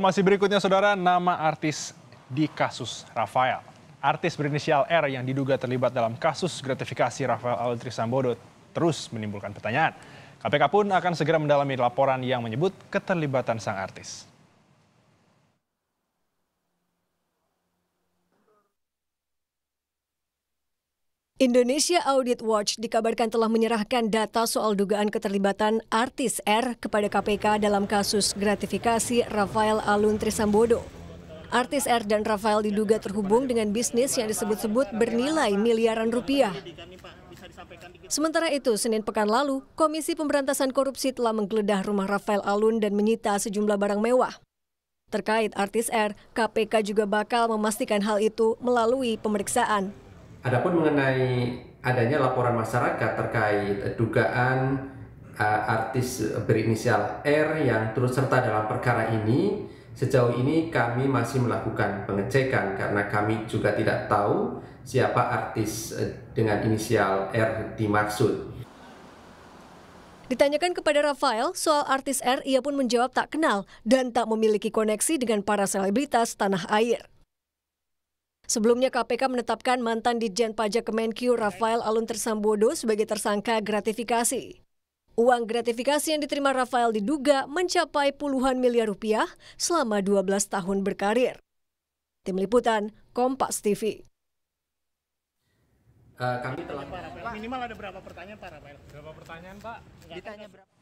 Masih berikutnya saudara, nama artis di kasus Rafael. Artis berinisial R yang diduga terlibat dalam kasus gratifikasi Rafael Altri Sambodo terus menimbulkan pertanyaan. KPK pun akan segera mendalami laporan yang menyebut keterlibatan sang artis. Indonesia Audit Watch dikabarkan telah menyerahkan data soal dugaan keterlibatan artis R kepada KPK dalam kasus gratifikasi Rafael Alun Trisambodo. Artis R dan Rafael diduga terhubung dengan bisnis yang disebut-sebut bernilai miliaran rupiah. Sementara itu, Senin pekan lalu, Komisi Pemberantasan Korupsi telah menggeledah rumah Rafael Alun dan menyita sejumlah barang mewah. Terkait artis R, KPK juga bakal memastikan hal itu melalui pemeriksaan. Adapun mengenai adanya laporan masyarakat terkait dugaan uh, artis berinisial R yang turut serta dalam perkara ini, sejauh ini kami masih melakukan pengecekan karena kami juga tidak tahu siapa artis eh, dengan inisial R dimaksud. Ditanyakan kepada Rafael soal artis R, ia pun menjawab tak kenal dan tak memiliki koneksi dengan para selebritas tanah air. Sebelumnya KPK menetapkan mantan Ditjen Pajak Kemenkyu Rafael Alun Tersambodo sebagai tersangka gratifikasi. Uang gratifikasi yang diterima Rafael diduga mencapai puluhan miliar rupiah selama 12 tahun berkarir. Tim Liputan, Kompas TV. Uh, eh, kami telah... minimal ada berapa pertanyaan Pak Rafael? Berapa pertanyaan Pak? Ditanya berapa?